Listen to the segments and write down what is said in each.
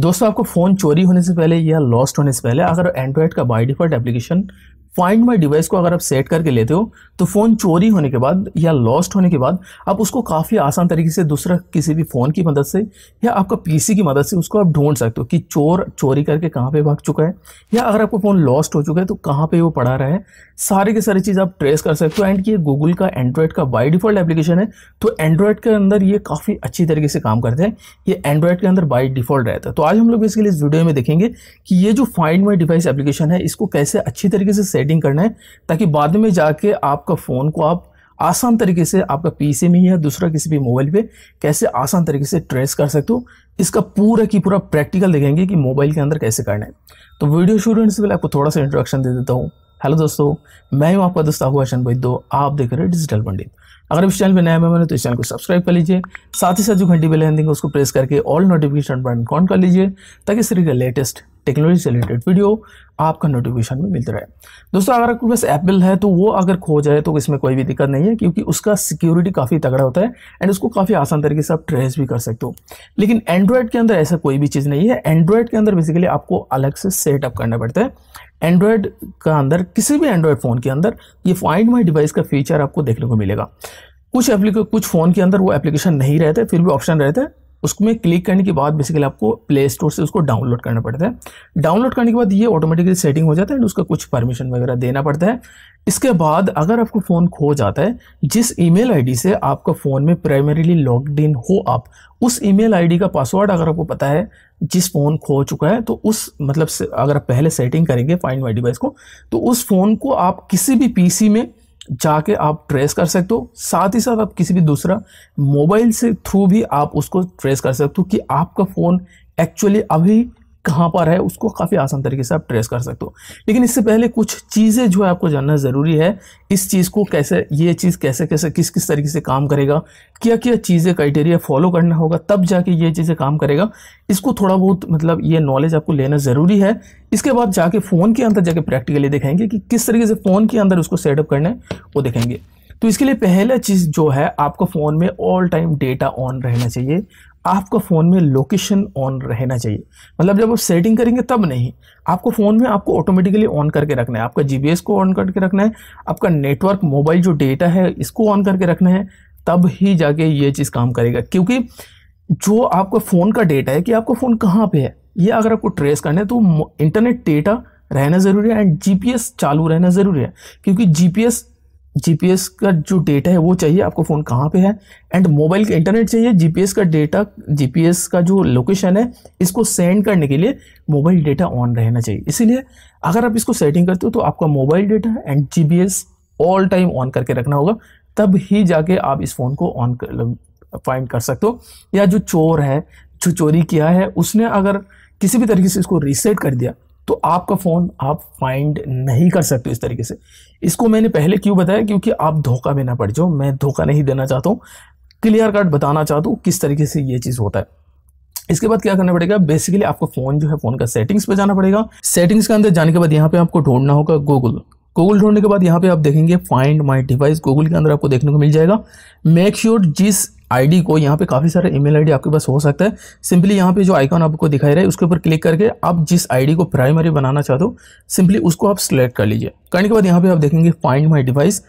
दोस्तों आपको फ़ोन चोरी होने से पहले या लॉस्ट होने से पहले अगर एंड्रॉयड का by default application find my device को अगर आप सेट करके लेते हो तो फ़ोन चोरी होने के बाद या लॉस्ट होने के बाद आप उसको काफ़ी आसान तरीके से दूसरा किसी भी फ़ोन की मदद से या आपका पीसी की मदद से उसको आप ढूंढ सकते हो कि चोर चोरी करके कहाँ पे भाग चुका है या अगर आपका फ़ोन लॉस्ट हो चुका है तो कहाँ पे वो पड़ा रहा है सारी की सारी चीज़ आप ट्रेस कर सकते हो एंड ये गूगल का एंड्रॉयड का बाई डिफ़ॉल्ट एप्लीकेशन है तो एंड्रॉयड के अंदर ये काफ़ी अच्छी तरीके से काम करते हैं ये एंड्रॉयड के अंदर बाई डिफ़ॉल्ट रहता है तो आज हम लोग इसके लिए इस वीडियो में देखेंगे कि ये जो फाइंड माई डिवाइस एप्लीकेशन है इसको कैसे अच्छी तरीके से सेट सेटिंग करना है ताकि बाद में जाके आपका फ़ोन को आप आसान तरीके से आपका पी में या दूसरा किसी भी मोबाइल पे कैसे आसान तरीके से ट्रेस कर सकते हो इसका पूरा की पूरा प्रैक्टिकल देखेंगे कि मोबाइल के अंदर कैसे करना है तो वीडियो शुरू होने से पहले आपको थोड़ा सा इंट्रोडक्शन दे देता हूँ हेलो दोस्तों मैं हूँ आपका दोस्त आहू अशन भाई दो तो आप देख रहे हैं डिजिटल पंडित अगर इस चैनल पर नया मेहमान है तो इस चैनल को सब्सक्राइब कर लीजिए साथ ही साथ जो घंटी बेल आइंदी उसको प्रेस करके ऑल नोटिफिकेशन बटन ऑन कर लीजिए ताकि इस तरीके का लेटेस्ट टेक्नोलॉजी से रिलेटेड वीडियो आपका नोटिफिकेशन में मिलता रहे दोस्तों अगर आपके पास एप्पल है तो वो अगर खो जाए तो इसमें कोई भी दिक्कत नहीं है क्योंकि उसका सिक्योरिटी काफ़ी तगड़ा होता है एंड उसको काफ़ी आसान तरीके से आप ट्रेस भी कर सकते हो लेकिन एंड्रॉयड के अंदर ऐसा कोई भी चीज़ नहीं है एंड्रॉयड के अंदर बेसिकली आपको अलग से सेटअप करना पड़ता है एंड्रॉयड का अंदर किसी भी एंड्रॉयड फ़ोन के अंदर ये फाइंड माई डिवाइस का फीचर आपको देखने को मिलेगा कुछ एप्लीके कुछ फ़ोन के अंदर वो एप्लीकेशन नहीं रहते फिर भी ऑप्शन रहते हैं उसमें क्लिक करने के बाद बेसिकली आपको प्ले स्टोर से उसको डाउनलोड करना पड़ता है डाउनलोड करने के बाद ये ऑटोमेटिकली सेटिंग हो जाता है एंड उसका कुछ परमिशन वगैरह देना पड़ता है इसके बाद अगर आपको फ़ोन खो जाता है जिस ईमेल आईडी से आपका फ़ोन में प्राइमरीली लॉग्ड इन हो आप उस ईमेल आईडी का पासवर्ड अगर आपको पता है जिस फ़ोन खो चुका है तो उस मतलब अगर आप पहले सेटिंग करेंगे फाइंड माई डिवाइस को तो उस फ़ोन को आप किसी भी पीसी में जाके आप ट्रेस कर सकते हो साथ ही साथ आप किसी भी दूसरा मोबाइल से थ्रू भी आप उसको ट्रेस कर सकते हो कि आपका फ़ोन एक्चुअली अभी कहाँ पर है उसको काफ़ी आसान तरीके से आप ट्रेस कर सकते हो लेकिन इससे पहले कुछ चीज़ें जो है आपको जानना ज़रूरी है इस चीज़ को कैसे ये चीज़ कैसे कैसे किस किस तरीके से काम करेगा क्या क्या चीज़ें क्राइटेरिया फॉलो करना होगा तब जाके ये चीज़ें काम करेगा इसको थोड़ा बहुत मतलब ये नॉलेज आपको लेना ज़रूरी है इसके बाद जाके फ़ोन के अंदर जाके प्रैक्टिकली देखेंगे कि किस तरीके से फ़ोन के अंदर उसको सेटअप करना है वो देखेंगे तो इसके लिए पहला चीज़ जो है आपको फ़ोन में ऑल टाइम डेटा ऑन रहना चाहिए आपको फ़ोन में लोकेशन ऑन रहना चाहिए मतलब जब आप सेटिंग करेंगे तब नहीं आपको फ़ोन में आपको ऑटोमेटिकली ऑन करके रखना है आपका जी को ऑन करके रखना है आपका नेटवर्क मोबाइल जो डेटा है इसको ऑन करके रखना है तब ही जाके ये चीज़ काम करेगा क्योंकि जो आपका फ़ोन का डेटा है कि आपका फ़ोन कहाँ पे है ये अगर आपको ट्रेस करना है तो इंटरनेट डेटा रहना ज़रूरी है एंड जीपीएस चालू रहना ज़रूरी है क्योंकि जीपीएस जी का जो डेटा है वो चाहिए आपको फ़ोन कहाँ पे है एंड मोबाइल का इंटरनेट चाहिए जी का डेटा जी का जो लोकेशन है इसको सेंड करने के लिए मोबाइल डेटा ऑन रहना चाहिए इसीलिए अगर आप इसको सेटिंग करते हो तो आपका mobile data and G all time on करके रखना होगा तब ही जाके आप इस फ़ोन को ऑन फाइंड मतलब, कर सकते हो या जो चोर है जो चोरी किया है उसने अगर किसी भी तरीके से इसको रीसेट कर दिया तो आपका फ़ोन आप फाइंड नहीं कर सकते इस तरीके से इसको मैंने पहले क्यों बताया क्योंकि आप धोखा में ना पड़ जाओ मैं धोखा नहीं देना चाहता हूँ क्लियर कट बताना चाहता हूँ किस तरीके से ये चीज़ होता है इसके बाद क्या करना पड़ेगा बेसिकली आपको फ़ोन जो है फ़ोन का सेटिंग्स पे जाना पड़ेगा सेटिंग्स के अंदर जाने के बाद यहाँ पे आपको ढूंढना होगा गूगल गूगल ढूंढने के बाद यहाँ पे आप देखेंगे फाइंड माई डिवाइस गूगल के अंदर आपको देखने को मिल जाएगा मेक श्योर sure जिस आईडी को यहाँ पे काफ़ी सारे ईमेल आईडी आपके पास हो सकता है सिंपली यहाँ पे जो आइकॉन आपको दिखाई रहा है उसके ऊपर क्लिक करके आप जिस आईडी को प्राइमरी बनाना चाहते हो सिंपली उसको आप सिलेक्ट कर लीजिए करने के बाद यहाँ पे आप देखेंगे find my device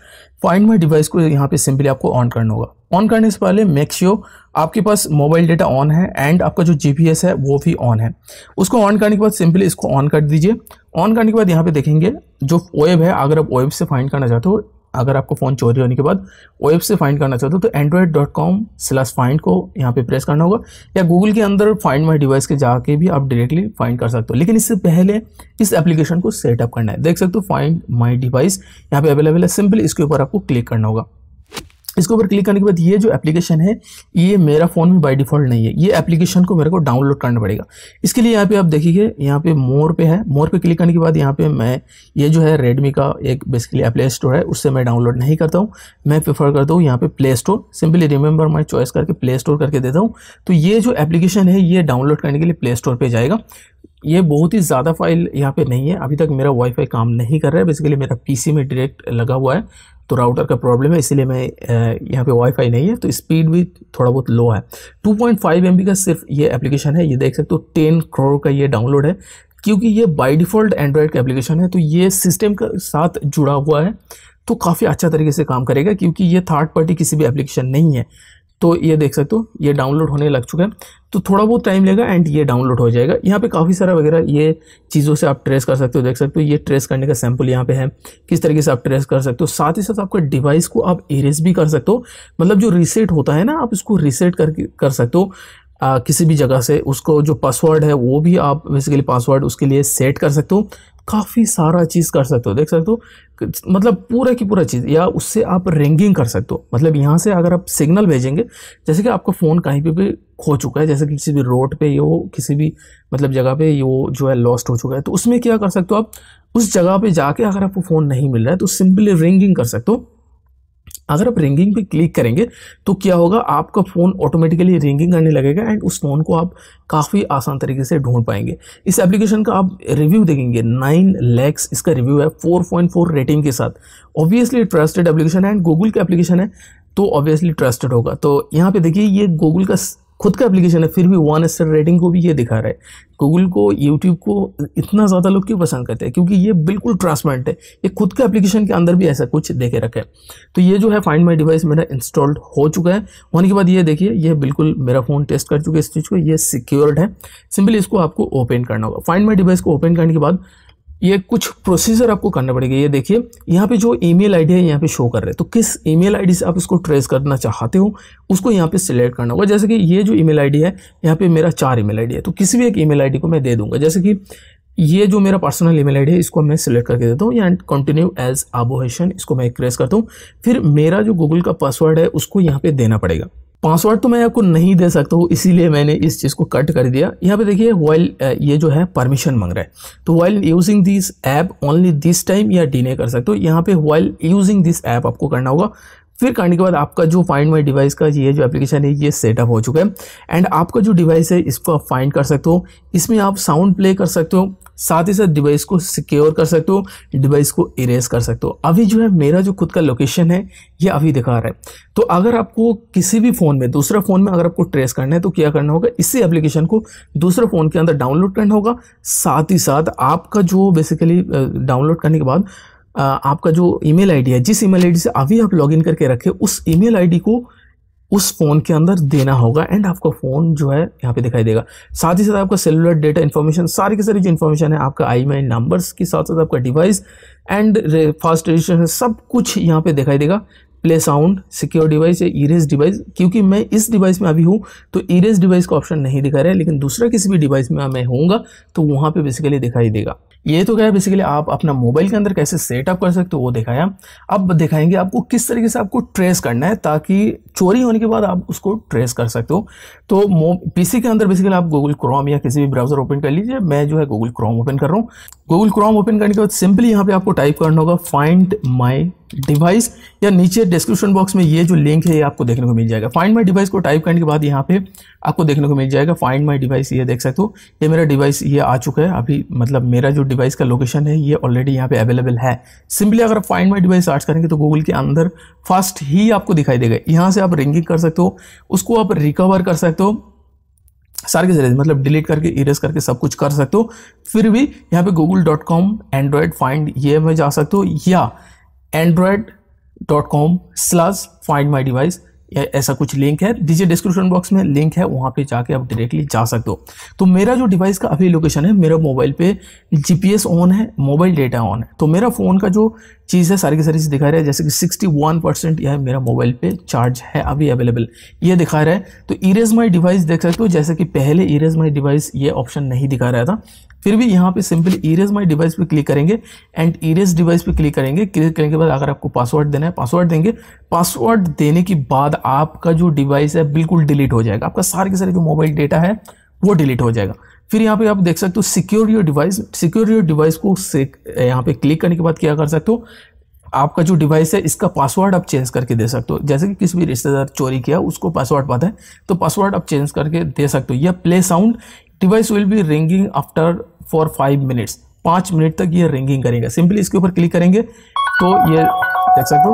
find my device को यहाँ पे सिंपली आपको ऑन करना होगा ऑन करने से पहले मेक श्योर sure आपके पास मोबाइल डेटा ऑन है एंड आपका जो जी है वो भी ऑन है उसको ऑन करने के बाद सिंपली इसको ऑन कर दीजिए ऑन करने के बाद यहाँ पे देखेंगे जो वेब है अगर आप वेब से फाइंड करना चाहते हो अगर आपको फ़ोन चोरी होने के बाद वेब से फाइंड करना चाहते हो तो Android dot com slash find को यहाँ पे प्रेस करना होगा या गूगल के अंदर फाइंड माई डिवाइस के जाके भी आप डायरेक्टली फाइंड कर सकते हो लेकिन इससे पहले इस एप्लीकेशन को सेटअप करना है देख सकते हो फाइंड माई डिवाइस यहाँ पे अवेलेबल है सिंपल इसके ऊपर आपको क्लिक करना होगा इसके ऊपर क्लिक करने के बाद ये जो एप्लीकेशन है ये मेरा फ़ोन में बाय डिफ़ॉल्ट नहीं है ये एप्लीकेशन को मेरे को डाउनलोड करना पड़ेगा इसके लिए यहाँ पे आप देखिए यहाँ पे मोर पे है मोर पे क्लिक करने के बाद यहाँ पे मैं ये जो है रेडमी का एक बेसिकली प्ले स्टोर है उससे मैं डाउनलोड नहीं करता हूँ मैं प्रेफर करता हूँ यहाँ पे Play Store simply remember my choice करके प्ले स्टोर करके देता हूँ तो ये जो एप्लीकेशन है ये डाउनलोड करने के लिए प्ले स्टोर पर जाएगा ये बहुत ही ज़्यादा फाइल यहाँ पे नहीं है अभी तक मेरा वाईफाई काम नहीं कर रहा है बेसिकली मेरा पीसी में डायरेक्ट लगा हुआ है तो राउटर का प्रॉब्लम है इसीलिए मैं यहाँ पे वाईफाई नहीं है तो स्पीड भी थोड़ा बहुत लो है 2.5 पॉइंट का सिर्फ ये एप्लीकेशन है ये देख सकते हो टेन करोड़ का ये डाउनलोड है क्योंकि ये बाई डिफ़ॉल्ट एंड्रॉयड का एप्लीकेशन है तो ये सिस्टम के साथ जुड़ा हुआ है तो काफ़ी अच्छा तरीके से काम करेगा क्योंकि ये थर्ड पार्टी किसी भी एप्लीकेशन नहीं है तो ये देख सकते हो ये डाउनलोड होने लग चुका है तो थोड़ा बहुत टाइम लेगा एंड ये डाउनलोड हो जाएगा यहाँ पे काफ़ी सारा वगैरह ये चीज़ों से आप ट्रेस कर सकते हो देख सकते हो ये ट्रेस करने का सैम्पल यहाँ पे है किस तरीके से आप ट्रेस कर सकते हो साथ ही साथ आपके डिवाइस को आप इरेज भी कर सकते हो मतलब जो रीसेट होता है ना आप इसको रीसेट कर कर सकते हो आ, किसी भी जगह से उसको जो पासवर्ड है वो भी आप बेसिकली पासवर्ड उसके लिए सेट कर सकते हो काफ़ी सारा चीज़ कर सकते हो देख सकते हो मतलब पूरा की पूरा चीज़ या उससे आप रिंगिंग कर सकते हो मतलब यहाँ से अगर आप सिग्नल भेजेंगे जैसे कि आपका फ़ोन कहीं पे भी खो चुका है जैसे कि किसी भी रोड पे ये हो किसी भी मतलब जगह पे ये वो जो है लॉस्ट हो चुका है तो उसमें क्या कर सकते हो आप उस जगह पे जाके अगर आपको फ़ोन नहीं मिल रहा है तो सिंपली रिंगिंग कर सकते हो अगर आप रिंगिंग पे क्लिक करेंगे तो क्या होगा आपका फ़ोन ऑटोमेटिकली रिंगिंग करने लगेगा एंड उस फ़ोन को आप काफ़ी आसान तरीके से ढूंढ पाएंगे इस एप्लीकेशन का आप रिव्यू देखेंगे नाइन लैक्स इसका रिव्यू है 4.4 रेटिंग के साथ ऑब्वियसली ट्रस्टेड एप्लीकेशन है एंड गूगल का एप्लीकेशन है तो ऑब्वियसली ट्रस्टेड होगा तो यहाँ पर देखिए ये गूगल का खुद का एप्लीकेशन है फिर भी वन स्टार रेटिंग को भी ये दिखा रहा है गूगल को यूट्यूब को इतना ज़्यादा लोग क्यों पसंद करते हैं क्योंकि ये बिल्कुल ट्रांसपेरेंट है ये खुद का एप्लीकेशन के अंदर भी ऐसा कुछ देखे रखा तो ये जो है फाइंड माई डिवाइस मेरा इंस्टॉल्ड हो चुका है होने के बाद ये देखिए ये बिल्कुल मेरा फ़ोन टेस्ट कर चुका है इस चीज़ को ये सिक्योर्ड है सिंपली इसको आपको ओपन करना होगा फाइंड माई डिवाइस को ओपन करने के बाद ये कुछ प्रोसीजर आपको करना पड़ेगा ये देखिए यहाँ पे जो ईमेल आईडी है यहाँ पे शो कर रहे हैं तो किस ईमेल आईडी से आप इसको ट्रेस करना चाहते हो उसको यहाँ पे सिलेक्ट करना होगा जैसे कि ये जो ईमेल आईडी है यहाँ पे मेरा चार ईमेल आईडी है तो किसी भी एक ईमेल आईडी को मैं दे दूंगा जैसे कि ये जो मेरा पर्सनल ईमेल आईडी है इसको मैं सिलेक्ट करके देता हूँ एंड कंटिन्यू एज आबोहेशन इसको मैं ट्रेस करता हूँ फिर मेरा जो गूगल का पासवर्ड है उसको यहाँ पे देना पड़ेगा पासवर्ड तो मैं आपको नहीं दे सकता हूँ इसीलिए मैंने इस चीज़ को कट कर दिया यहाँ पे देखिए वाइल ये जो है परमिशन मांग रहा है तो while using this app only this time या डिने कर सकते हो यहाँ पे वाइल यूजिंग दिस ऐप आपको करना होगा फिर करने के बाद आपका जो फाइंड माई डिवाइस का ये जो एप्लीकेशन है ये सेटअप हो चुका है एंड आपका जो डिवाइस है इसको आप फाइंड कर सकते हो इसमें आप साउंड प्ले कर सकते हो साथ ही साथ डिवाइस को सिक्योर कर सकते हो डिवाइस को इरेज कर सकते हो अभी जो है मेरा जो खुद का लोकेशन है ये अभी दिखा रहा है तो अगर आपको किसी भी फ़ोन में दूसरा फ़ोन में अगर आपको ट्रेस करना है तो क्या करना होगा इसी एप्लीकेशन को दूसरे फ़ोन के अंदर डाउनलोड करना होगा साथ ही साथ आपका जो बेसिकली डाउनलोड करने के बाद आपका जो ईमेल आईडी है जिस ईमेल आईडी से अभी आप लॉगिन करके रखे उस ईमेल आईडी को उस फ़ोन के अंदर देना होगा एंड आपका फ़ोन जो है यहाँ पे दिखाई देगा साथ ही साथ आपका सेलुलर डेटा इन्फॉर्मेशन सारी की सारी जो इन्फॉर्मेशन है आपका आई मई नंबर्स के साथ साथ आपका डिवाइस एंड फास्ट रजिस्ट्रेशन सब कुछ यहाँ पे दिखाई देगा प्ले साउंड सिक्योर डिवाइस या इरेज डिवाइस क्योंकि मैं इस डिवाइस में अभी हूँ तो इरेज डिवाइस का ऑप्शन नहीं दिखा रहा है लेकिन दूसरा किसी भी डिवाइस में मैं होऊंगा तो वहाँ पे बेसिकली दिखाई देगा ये तो क्या है बेसिकली आप अपना मोबाइल के अंदर कैसे सेटअप कर सकते हो वो दिखाया अब दिखाएंगे आपको किस तरीके से आपको ट्रेस करना है ताकि चोरी होने के बाद आप उसको ट्रेस कर सकते हो तो पीसी के अंदर बेसिकली आप गूगल क्रोम या किसी भी ब्राउजर ओपन कर लीजिए मैं जो है गूगल क्रोम ओपन कर रहा हूँ गूगल क्रोम ओपन करने के बाद सिंपली यहाँ पे आपको टाइप करना होगा फाइंड माई डिवाइस या नीचे डिस्क्रिप्शन बॉक्स में ये जो लिंक है ये आपको देखने को मिल जाएगा फाइंड माई डिवाइस को टाइप करने के बाद यहाँ पे आपको देखने को मिल जाएगा फाइंड माई डिवाइस ये देख सकते हो ये मेरा डिवाइस ये आ चुका है अभी मतलब मेरा जो डिवाइस का लोकेशन है ये ऑलरेडी यहाँ पे अवेलेबल है सिंपली अगर आप फाइंड माई डिवाइस सर्च करेंगे तो गूगल के अंदर फर्स्ट ही आपको दिखाई देगा यहाँ से आप रिंगिंग कर सकते हो उसको आप रिकवर कर सकते हो सारे के जरिए मतलब डिलीट करके इरेज करके सब कुछ कर सकते हो फिर भी यहाँ पे Google dot com Android find ये में जा सकते हो या Android dot com slash find my device ऐसा कुछ लिंक है दीजिए डिस्क्रिप्शन बॉक्स में लिंक है वहाँ पे जाके आप डायरेक्टली जा सकते हो तो मेरा जो डिवाइस का अभी लोकेशन है मेरा मोबाइल पे जीपीएस ऑन है मोबाइल डेटा ऑन है तो मेरा फ़ोन का जो चीज़ है सारी की सारी चीज़ दिखा रहा है जैसे कि 61 परसेंट यह मेरा मोबाइल पे चार्ज है अभी अवेलेबल ये दिखा रहा है तो इरेज माई डिवाइस देख सकते हो जैसे कि पहले इरेज माई डिवाइस ये ऑप्शन नहीं दिखा रहा था फिर भी यहाँ पे सिंपली इरेज माई डिवाइस पे क्लिक करेंगे एंड इरेज डिवाइस पे क्लिक करेंगे क्लिक करने के बाद अगर आपको पासवर्ड देना है पासवर्ड देंगे पासवर्ड देने के बाद आपका जो डिवाइस है बिल्कुल डिलीट हो जाएगा आपका सारे के सारे जो मोबाइल डेटा है वो डिलीट हो जाएगा फिर यहाँ पे आप देख सकते हो secure your device secure your device को यहाँ पे क्लिक करने के बाद क्या कर सकते हो आपका जो डिवाइस है इसका पासवर्ड आप चेंज करके दे सकते हो जैसे कि किसी भी रिश्तेदार चोरी किया उसको पासवर्ड पता है तो पासवर्ड आप चेंज करके दे सकते हो या play sound device will be ringing after for five minutes पाँच मिनट तक ये रिंगिंग करेंगे सिंपली इसके ऊपर क्लिक करेंगे तो ये देख सकते हो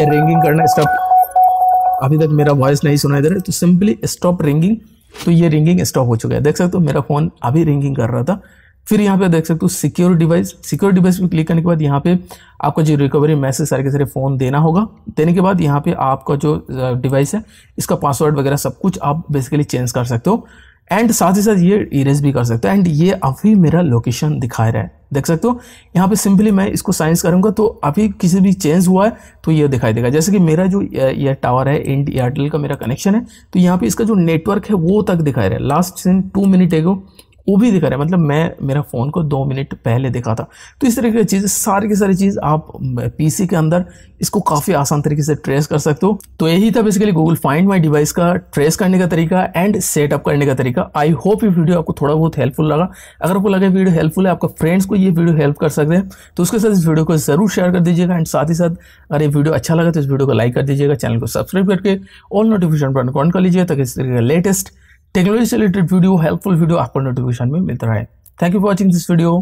ये रिंगिंग करना स्टॉप अभी तक मेरा वॉइस नहीं सुनाई दे रहा तो सिंपली स्टॉप रिंगिंग तो ये रिंगिंग स्टॉप हो चुका है देख सकते हो मेरा फ़ोन अभी रिंगिंग कर रहा था फिर यहाँ पे देख सकते हो सिक्योर डिवाइस सिक्योर डिवाइस पे क्लिक करने के बाद यहाँ पे आपको जो रिकवरी मैसेज सारे के सारे फ़ोन देना होगा देने के बाद यहाँ पे आपका जो डिवाइस है इसका पासवर्ड वगैरह सब कुछ आप बेसिकली चेंज कर सकते हो एंड साथ ही साथ ये इरेज भी कर सकते हो एंड ये अभी मेरा लोकेशन दिखा रहा है देख सकते हो यहाँ पे सिंपली मैं इसको साइंस करूँगा तो अभी किसी भी चेंज हुआ है तो ये दिखाई देगा जैसे कि मेरा जो ये टावर है इंड एयरटेल का मेरा कनेक्शन है तो यहाँ पे इसका जो नेटवर्क है वो तक दिखाई रहा है लास्ट इन टू मिनट एगो वो भी दिखा रहा है मतलब मैं मेरा फ़ोन को दो मिनट पहले देखा था तो इस तरीके की चीज सारी की सारी चीज़ आप पीसी के अंदर इसको काफ़ी आसान तरीके से ट्रेस कर सकते हो तो यही था basically Google find my device का ट्रेस करने का तरीका एंड सेटअप करने का तरीका आई होप ये वीडियो आपको थोड़ा बहुत हेल्पफुल लगा अगर आपको लगे वीडियो हेल्पफुल है आपका फ्रेंड्स को ये वीडियो हेल्प कर सकते हैं तो उसके साथ इस वीडियो को ज़रूर शेयर कर दीजिएगा एंड साथ ही साथ अगर ये वीडियो अच्छा लगा तो इस वीडियो को लाइक कर दीजिएगा चैनल को सब्सक्राइब करके ऑल नोटिफिकेशन पर ऑन कर लीजिए ताकि इस तरीके का लेटेस्ट टेक्नोलॉजी से रिलेटेड वीडियो हेल्पफुल वीडियो आपको नोटिफिकेशन में मिलता है thank you for watching this video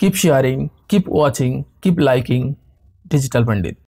keep sharing keep watching keep liking Digital Pandit